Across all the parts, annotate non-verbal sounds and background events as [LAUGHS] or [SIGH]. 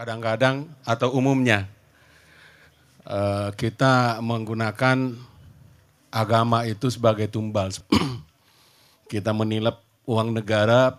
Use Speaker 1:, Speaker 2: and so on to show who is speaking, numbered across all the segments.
Speaker 1: kadang-kadang atau umumnya eh, kita menggunakan agama itu sebagai tumbal. [CLEARS THROAT] kita menilap uang negara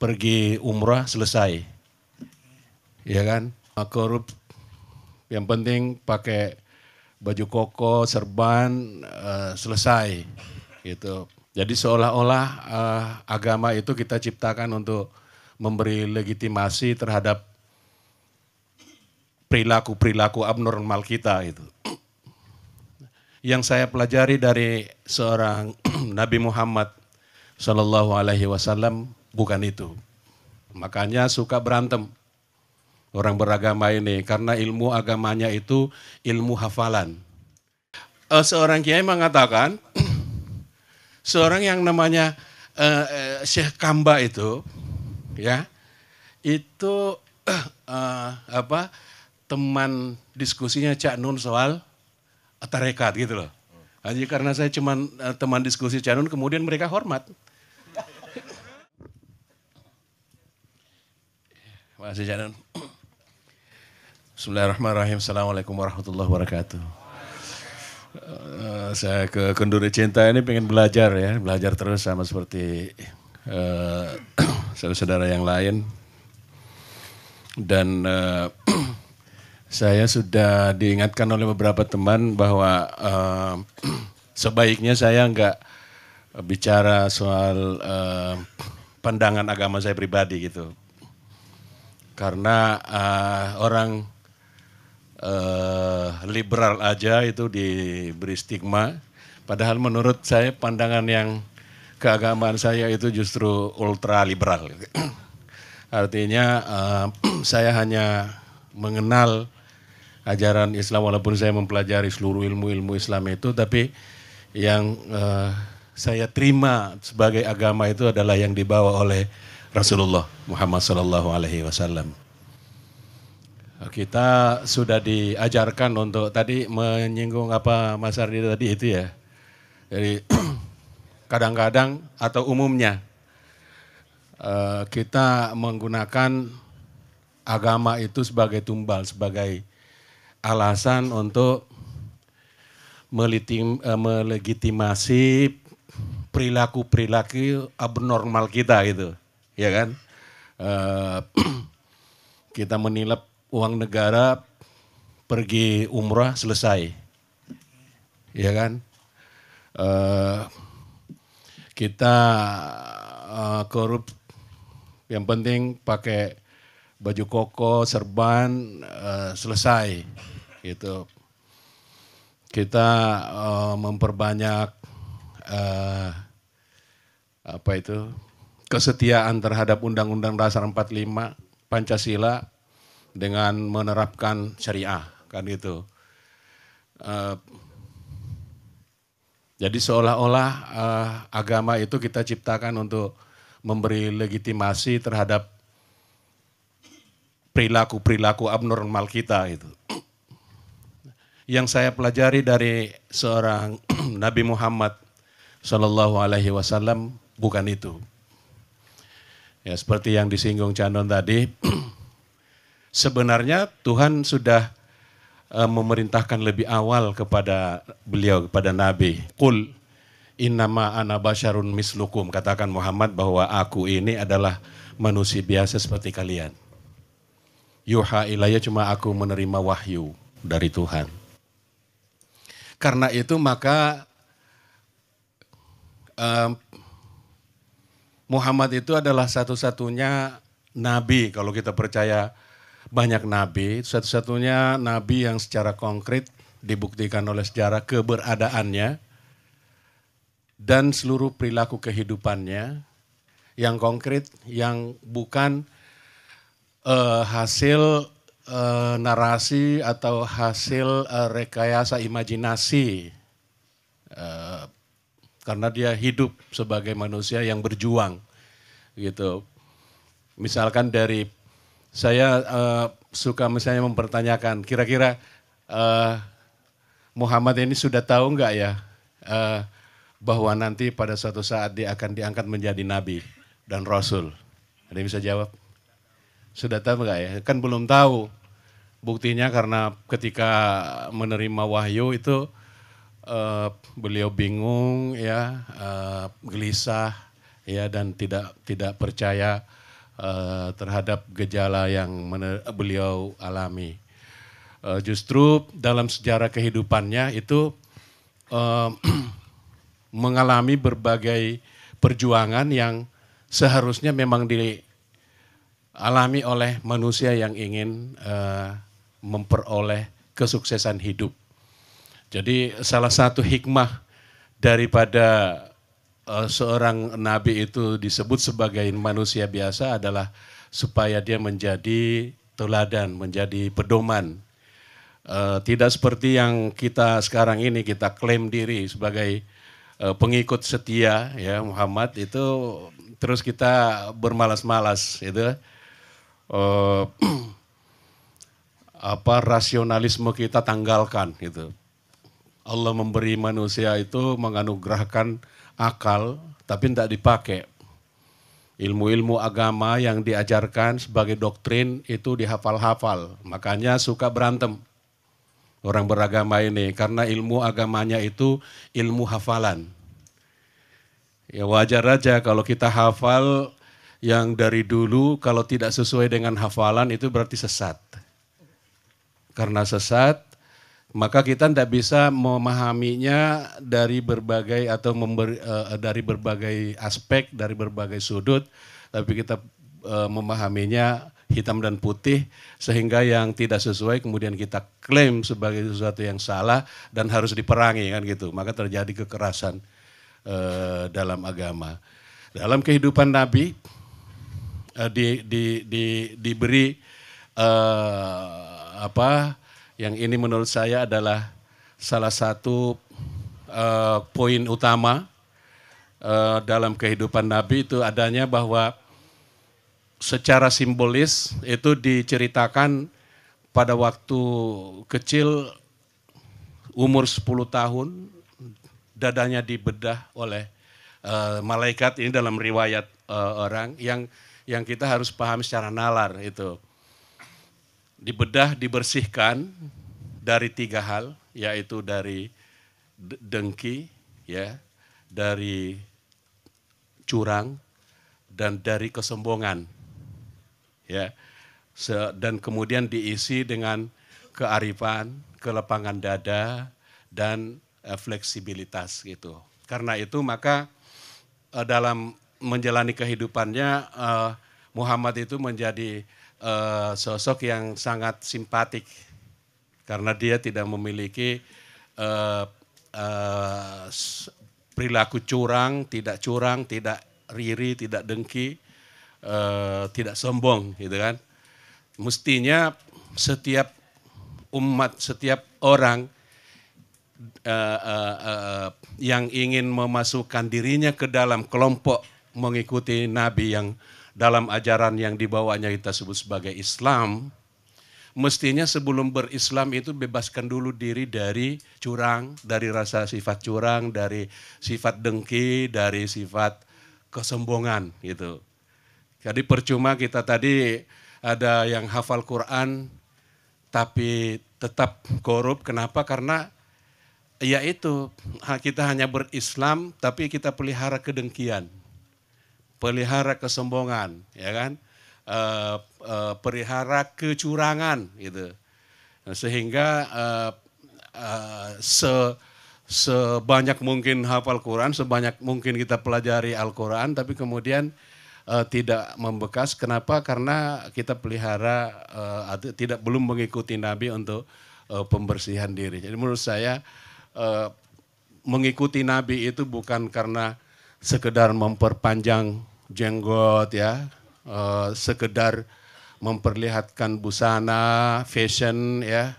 Speaker 1: pergi umrah selesai. Ya kan? Korup yang penting pakai baju koko, serban eh, selesai gitu. Jadi seolah-olah eh, agama itu kita ciptakan untuk memberi legitimasi terhadap perilaku-perilaku abnormal kita itu. Yang saya pelajari dari seorang [CLEARS THROAT] Nabi Muhammad Shallallahu Alaihi Wasallam bukan itu. Makanya suka berantem orang beragama ini karena ilmu agamanya itu ilmu hafalan. Eh, seorang kiai mengatakan [CLEARS THROAT] seorang yang namanya eh, eh, Syekh Kamba itu ya itu uh, [CLEARS THROAT] apa teman diskusinya Cak Nun soal tarekat gitu loh. Hanya karena saya cuman eh, teman diskusi Cak Nun kemudian mereka hormat. [LAUGHS] Makasih Cak Nun. Bismillahirrahmanirrahim. Assalamualaikum warahmatullahi wabarakatuh. Uh, saya ke Kenduri Cinta ini pengen belajar ya, belajar terus sama seperti saudara eh, [CLEARS THROAT] saudara-saudara yang lain. Dan uh, saya sudah diingatkan oleh beberapa teman bahwa uh, [CLEARS THROAT] sebaiknya saya nggak bicara soal uh, pandangan agama saya pribadi gitu, karena uh, orang uh, liberal aja itu diberi stigma, padahal menurut saya pandangan yang keagamaan saya itu justru ultra liberal, gitu. [CLEARS THROAT] artinya uh, [CLEARS THROAT] saya hanya mengenal ajaran Islam walaupun saya mempelajari seluruh ilmu-ilmu Islam itu tapi yang uh, saya terima sebagai agama itu adalah yang dibawa oleh Rasulullah Muhammad Sallallahu Alaihi Wasallam. Kita sudah diajarkan untuk tadi menyinggung apa Mas Ardi tadi itu ya. Jadi [CLEARS THROAT] kadang-kadang atau umumnya eh, kita menggunakan agama itu sebagai tumbal, sebagai alasan untuk melitim, eh, melegitimasi perilaku-perilaku abnormal kita gitu, ya kan? Uh, [CLEARS THROAT] kita menilap uang negara pergi umrah selesai, ya kan? Uh, kita uh, korup, yang penting pakai baju koko, serban, uh, selesai. Gitu. Kita uh, memperbanyak uh, apa itu kesetiaan terhadap Undang-Undang Dasar 45 Pancasila dengan menerapkan syariah kan itu. Uh, jadi seolah-olah uh, agama itu kita ciptakan untuk memberi legitimasi terhadap perilaku-perilaku abnormal kita itu. Yang saya pelajari dari seorang [CLEARS THROAT] Nabi Muhammad Shallallahu Alaihi Wasallam bukan itu. Ya seperti yang disinggung Canon tadi, [CLEARS THROAT] sebenarnya Tuhan sudah e, memerintahkan lebih awal kepada beliau kepada Nabi. Kul innama ana basyarun mislukum katakan Muhammad bahwa aku ini adalah manusia biasa seperti kalian yuha ilaya cuma aku menerima wahyu dari Tuhan. Karena itu maka Muhammad itu adalah satu-satunya nabi kalau kita percaya banyak nabi, satu-satunya nabi yang secara konkret dibuktikan oleh sejarah keberadaannya dan seluruh perilaku kehidupannya yang konkret yang bukan uh, hasil uh, narasi atau hasil uh, rekayasa imajinasi uh, karena dia hidup sebagai manusia yang berjuang gitu misalkan dari saya uh, suka misalnya mempertanyakan kira-kira uh, Muhammad ini sudah tahu nggak ya uh, bahwa nanti pada suatu saat dia akan diangkat menjadi nabi dan rasul ada yang bisa jawab sudah tahu nggak ya? Kan belum tahu. Buktinya karena ketika menerima wahyu itu uh, beliau bingung ya, uh, gelisah ya dan tidak tidak percaya uh, terhadap gejala yang mener- beliau alami. Uh, justru dalam sejarah kehidupannya itu uh, [CLEARS THROAT] mengalami berbagai perjuangan yang seharusnya memang di, alami oleh manusia yang ingin uh, memperoleh kesuksesan hidup. Jadi salah satu hikmah daripada uh, seorang nabi itu disebut sebagai manusia biasa adalah supaya dia menjadi teladan, menjadi pedoman. Uh, tidak seperti yang kita sekarang ini kita klaim diri sebagai uh, pengikut setia ya Muhammad itu terus kita bermalas-malas itu eh, [CLEARS THROAT] apa rasionalisme kita tanggalkan gitu. Allah memberi manusia itu menganugerahkan akal tapi tidak dipakai. Ilmu-ilmu agama yang diajarkan sebagai doktrin itu dihafal-hafal. Makanya suka berantem orang beragama ini karena ilmu agamanya itu ilmu hafalan. Ya wajar aja kalau kita hafal yang dari dulu kalau tidak sesuai dengan hafalan itu berarti sesat. Karena sesat, maka kita tidak bisa memahaminya dari berbagai atau member, uh, eh, dari berbagai aspek, dari berbagai sudut, tapi kita uh, memahaminya hitam dan putih sehingga yang tidak sesuai kemudian kita klaim sebagai sesuatu yang salah dan harus diperangi kan gitu. Maka terjadi kekerasan uh, dalam agama. Dalam kehidupan Nabi Eh, di, di, di, diberi uh, apa yang ini menurut saya adalah salah satu uh, poin utama uh, dalam kehidupan Nabi itu adanya bahwa secara simbolis itu diceritakan pada waktu kecil umur 10 tahun dadanya dibedah oleh uh, malaikat ini dalam riwayat uh, orang yang yang kita harus pahami secara nalar itu. Dibedah, dibersihkan dari tiga hal, yaitu dari dengki, ya, dari curang, dan dari kesombongan. Ya. Dan kemudian diisi dengan kearifan, kelepangan dada, dan eh, fleksibilitas gitu. Karena itu maka eh, dalam menjalani kehidupannya uh, Muhammad itu menjadi uh, sosok yang sangat simpatik karena dia tidak memiliki uh, uh, perilaku curang, tidak curang, tidak riri, tidak dengki, uh, tidak sombong, gitu kan? Mestinya setiap umat, setiap orang uh, uh, uh, yang ingin memasukkan dirinya ke dalam kelompok mengikuti Nabi yang dalam ajaran yang dibawanya kita sebut sebagai Islam, mestinya sebelum berislam itu bebaskan dulu diri dari curang, dari rasa sifat curang, dari sifat dengki, dari sifat kesombongan gitu. Jadi percuma kita tadi ada yang hafal Quran tapi tetap korup. Kenapa? Karena ya itu kita hanya berislam tapi kita pelihara kedengkian pelihara kesombongan, ya kan? Uh, uh, pelihara kecurangan gitu. Sehingga uh, uh, se sebanyak mungkin hafal Quran, sebanyak mungkin kita pelajari Al-Quran, tapi kemudian uh, tidak membekas. Kenapa? Karena kita pelihara uh, tidak belum mengikuti Nabi untuk uh, pembersihan diri. Jadi menurut saya uh, mengikuti Nabi itu bukan karena sekedar memperpanjang jenggot ya, uh, sekedar memperlihatkan busana, fashion ya.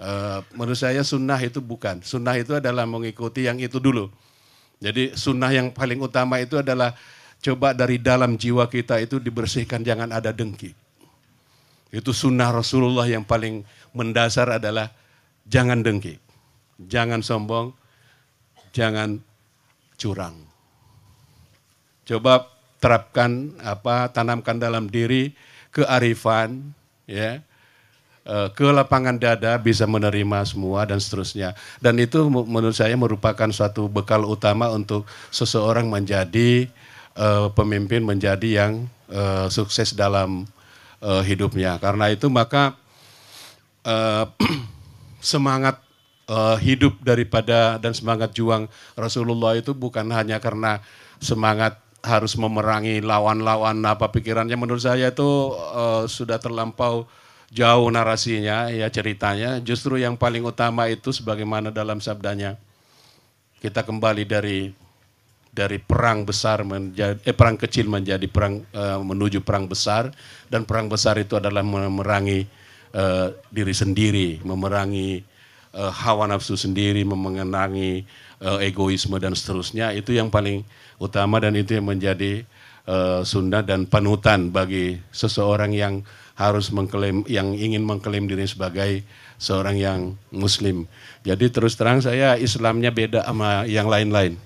Speaker 1: Uh, menurut saya sunnah itu bukan. Sunnah itu adalah mengikuti yang itu dulu. Jadi sunnah yang paling utama itu adalah coba dari dalam jiwa kita itu dibersihkan jangan ada dengki. Itu sunnah Rasulullah yang paling mendasar adalah jangan dengki, jangan sombong, jangan curang. Coba terapkan apa tanamkan dalam diri kearifan ya eh, ke lapangan dada bisa menerima semua dan seterusnya dan itu menurut saya merupakan suatu bekal utama untuk seseorang menjadi uh, pemimpin menjadi yang uh, sukses dalam uh, hidupnya karena itu maka uh, [CLEARS THROAT] semangat uh, hidup daripada dan semangat juang Rasulullah itu bukan hanya karena semangat harus memerangi lawan-lawan apa pikirannya menurut saya itu uh, sudah terlampau jauh narasinya ya ceritanya justru yang paling utama itu sebagaimana dalam sabdanya kita kembali dari dari perang besar menjadi eh, perang kecil menjadi perang uh, menuju perang besar dan perang besar itu adalah memerangi uh, diri sendiri memerangi uh, hawa nafsu sendiri, memengenangi uh, egoisme dan seterusnya itu yang paling utama dan itu yang menjadi uh, eh, Sunda dan panutan bagi seseorang yang harus mengklaim yang ingin mengklaim diri sebagai seorang yang muslim. Jadi terus terang saya Islamnya beda sama yang lain-lain.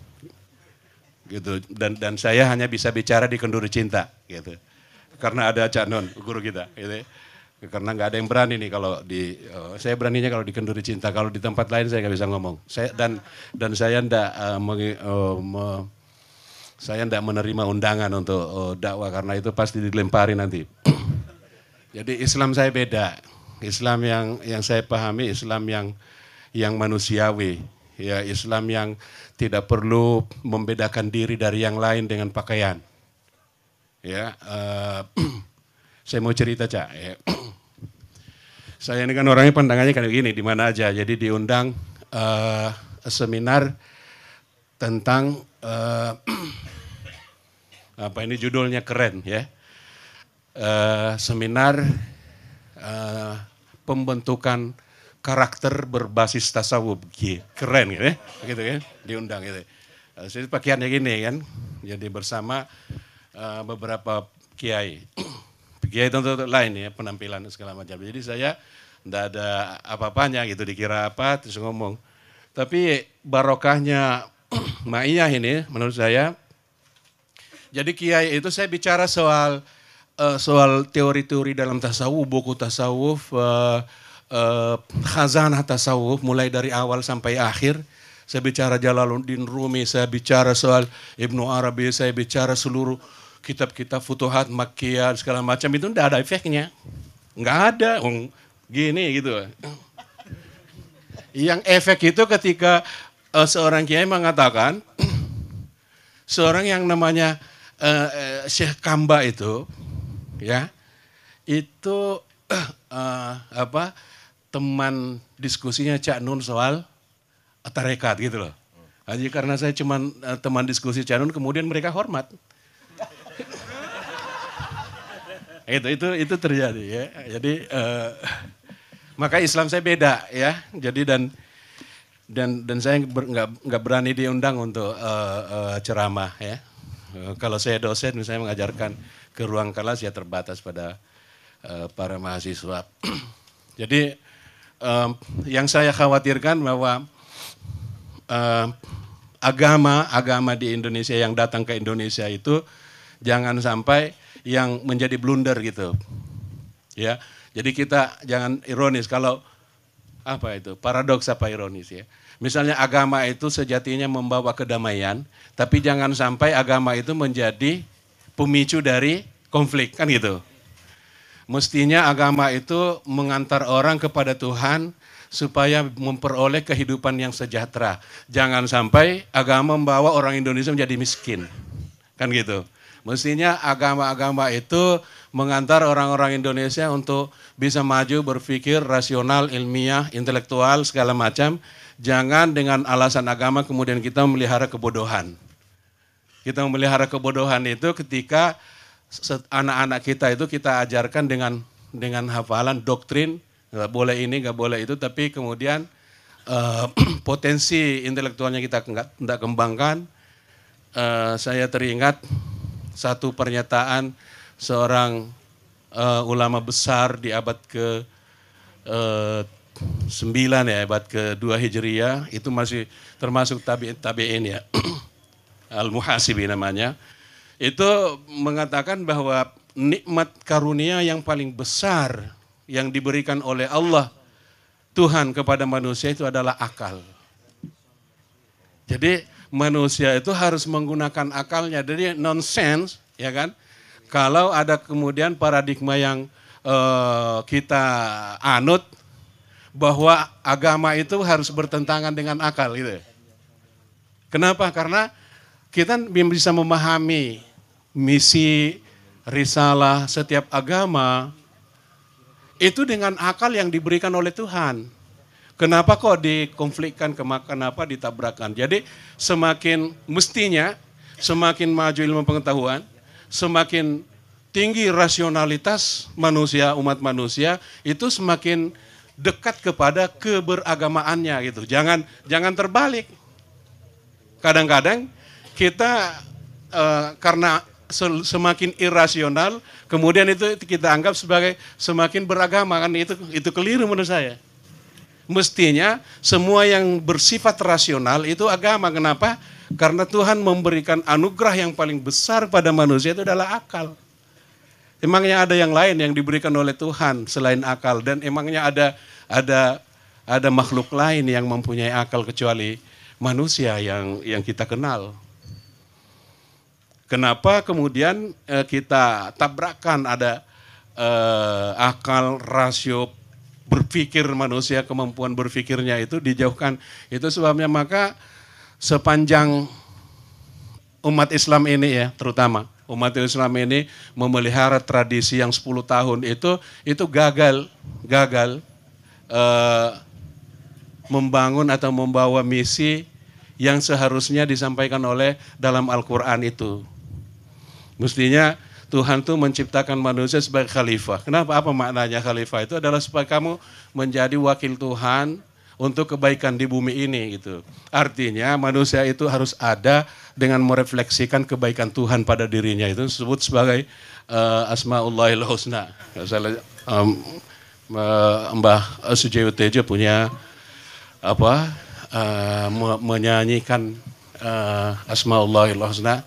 Speaker 1: Gitu dan dan saya hanya bisa bicara di kenduri cinta gitu. Karena ada Canon guru kita gitu karena nggak ada yang berani nih kalau di uh, saya beraninya kalau di kenduri cinta kalau di tempat lain saya nggak bisa ngomong saya dan dan saya ndak uh, uh, saya ndak menerima undangan untuk uh, dakwah karena itu pasti dilempari nanti [CLEARS THROAT] jadi Islam saya beda Islam yang yang saya pahami Islam yang yang manusiawi ya Islam yang tidak perlu membedakan diri dari yang lain dengan pakaian ya uh, [CLEARS THROAT] Saya mau cerita, Cak. Ya. [CLEARS THROAT] saya ini kan orangnya pandangannya kayak gini, di mana aja. Jadi diundang uh, seminar tentang uh, [CLEARS THROAT] apa ini judulnya keren ya. Uh, seminar uh, pembentukan karakter berbasis tasawuf. Keren gitu ya. Gitu ya, diundang gitu. itu. Jadi pakaiannya gini kan. Jadi bersama uh, beberapa kiai. [CLEARS THROAT] Kiai tentu lain ya penampilan segala macam. Jadi saya tidak ada apa-apanya gitu dikira apa terus ngomong. Tapi barokahnya [CLEARS THROAT] Ma'iyah ini menurut saya. Jadi Kiai itu saya bicara soal eh, soal teori-teori dalam tasawuf, buku tasawuf, eh, eh, khazanah tasawuf mulai dari awal sampai akhir saya bicara Jalaluddin Rumi, saya bicara soal Ibnu Arabi, saya bicara seluruh kitab-kitab futuhat, makian segala macam itu tidak ada efeknya. Nggak ada, um, gini gitu. Yang efek itu ketika uh, seorang kiai mengatakan, [CLEARS THROAT] seorang yang namanya uh, Syekh Kamba itu, ya, itu uh, [CLEARS THROAT] uh, apa teman diskusinya Cak Nun soal tarekat gitu loh. Hanya karena saya cuman uh, teman diskusi Cak Nun, kemudian mereka hormat itu itu itu terjadi ya. Jadi uh, maka Islam saya beda ya. Jadi dan dan dan saya nggak nggak berani diundang untuk uh, uh, ceramah ya. Uh, kalau saya dosen misalnya mengajarkan ke ruang kelas ya terbatas pada uh, para mahasiswa. [CLEARS THROAT] Jadi um, yang saya khawatirkan bahwa uh, agama agama di Indonesia yang datang ke Indonesia itu jangan sampai yang menjadi blunder gitu. Ya. Jadi kita jangan ironis kalau apa itu? Paradoks apa ironis ya? Misalnya agama itu sejatinya membawa kedamaian, tapi jangan sampai agama itu menjadi pemicu dari konflik kan gitu. Mestinya agama itu mengantar orang kepada Tuhan supaya memperoleh kehidupan yang sejahtera. Jangan sampai agama membawa orang Indonesia menjadi miskin. Kan gitu. Mestinya agama-agama itu mengantar orang-orang Indonesia untuk bisa maju berpikir rasional, ilmiah, intelektual, segala macam. Jangan dengan alasan agama kemudian kita memelihara kebodohan. Kita memelihara kebodohan itu ketika anak-anak kita itu kita ajarkan dengan dengan hafalan doktrin nggak boleh ini nggak boleh itu tapi kemudian uh, [CLEARS THROAT] potensi intelektualnya kita nggak kembangkan uh, saya teringat satu pernyataan seorang uh, ulama besar di abad ke uh, ya, abad ke 2 Hijriah, itu masih termasuk tabi'in tabi'in ya. [CLEARS THROAT] Al-Muhasibi namanya. Itu mengatakan bahwa nikmat karunia yang paling besar yang diberikan oleh Allah Tuhan kepada manusia itu adalah akal. Jadi manusia itu harus menggunakan akalnya. Jadi nonsense, ya kan? Kalau ada kemudian paradigma yang uh, kita anut bahwa agama itu harus bertentangan dengan akal gitu. Ya. Kenapa? Karena kita bisa memahami misi risalah setiap agama itu dengan akal yang diberikan oleh Tuhan. Kenapa kok dikonflikkan kenapa ditabrakan? Jadi semakin mestinya semakin maju ilmu pengetahuan, semakin tinggi rasionalitas manusia umat manusia itu semakin dekat kepada keberagamaannya gitu. Jangan jangan terbalik. Kadang-kadang kita uh, karena semakin irasional, kemudian itu kita anggap sebagai semakin beragama kan itu itu keliru menurut saya. Mestinya semua yang bersifat rasional itu agama. Kenapa? Karena Tuhan memberikan anugerah yang paling besar pada manusia itu adalah akal. Emangnya ada yang lain yang diberikan oleh Tuhan selain akal dan emangnya ada ada ada makhluk lain yang mempunyai akal kecuali manusia yang yang kita kenal. Kenapa kemudian eh, kita tabrakan ada eh, akal rasio berpikir manusia, kemampuan berpikirnya itu dijauhkan. Itu sebabnya maka sepanjang umat Islam ini ya, terutama umat Islam ini memelihara tradisi yang 10 tahun itu itu gagal gagal eh, membangun atau membawa misi yang seharusnya disampaikan oleh dalam Al-Qur'an itu. Mestinya Tuhan tuh menciptakan manusia sebagai khalifah. Kenapa? Apa maknanya khalifah itu adalah supaya kamu menjadi wakil Tuhan untuk kebaikan di bumi ini gitu. Artinya manusia itu harus ada dengan merefleksikan kebaikan Tuhan pada dirinya itu disebut sebagai uh, asmaullahil husna. Misalnya um, uh, Mbah Sujeyo Tejo punya apa uh, menyanyikan uh, asmaullahil husna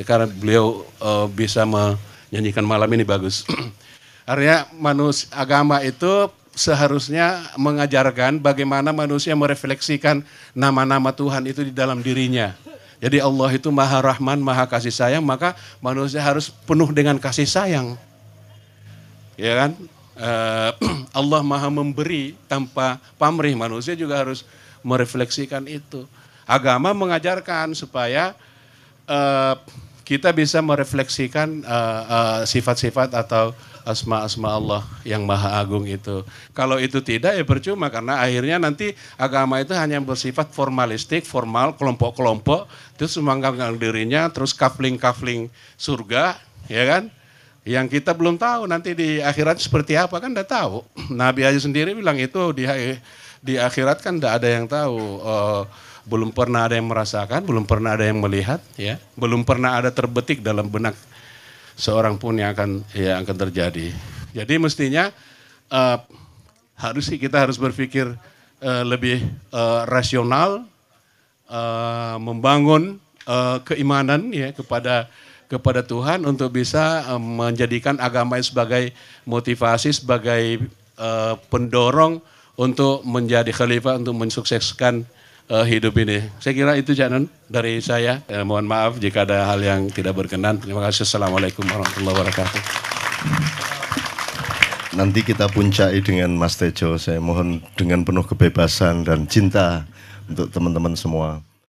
Speaker 1: sekarang beliau uh, bisa menyanyikan malam ini bagus. [CLEARS THROAT] Artinya manusia agama itu seharusnya mengajarkan bagaimana manusia merefleksikan nama-nama Tuhan itu di dalam dirinya. Jadi Allah itu maha rahman, maha kasih sayang, maka manusia harus penuh dengan kasih sayang. Ya kan? Eh, [CLEARS THROAT] Allah maha memberi tanpa pamrih, manusia juga harus merefleksikan itu. Agama mengajarkan supaya eh, kita bisa merefleksikan eh, eh, sifat-sifat uh, uh, atau asma-asma Allah yang maha agung itu. Kalau itu tidak ya percuma karena akhirnya nanti agama itu hanya bersifat formalistik, formal, kelompok-kelompok, terus menganggap dirinya, terus kafling-kafling surga, ya kan? Yang kita belum tahu nanti di akhirat seperti apa kan tidak tahu. [CLEARS THROAT] Nabi aja sendiri bilang itu di di akhirat kan tidak ada yang tahu. Uh, belum pernah ada yang merasakan, belum pernah ada yang melihat, ya, belum pernah ada terbetik dalam benak seorang pun yang akan ya akan terjadi. Jadi mestinya uh, harus kita harus berpikir uh, lebih uh, rasional, uh, membangun uh, keimanan ya kepada kepada Tuhan untuk bisa uh, menjadikan agama sebagai motivasi, sebagai uh, pendorong untuk menjadi khalifah, untuk mensukseskan uh, hidup ini. Saya kira itu jangan dari saya. Eh, mohon maaf jika ada hal yang tidak berkenan. Terima kasih. Assalamualaikum warahmatullahi wabarakatuh. Nanti kita puncai dengan Mas Tejo. Saya mohon dengan penuh kebebasan dan cinta untuk teman-teman semua.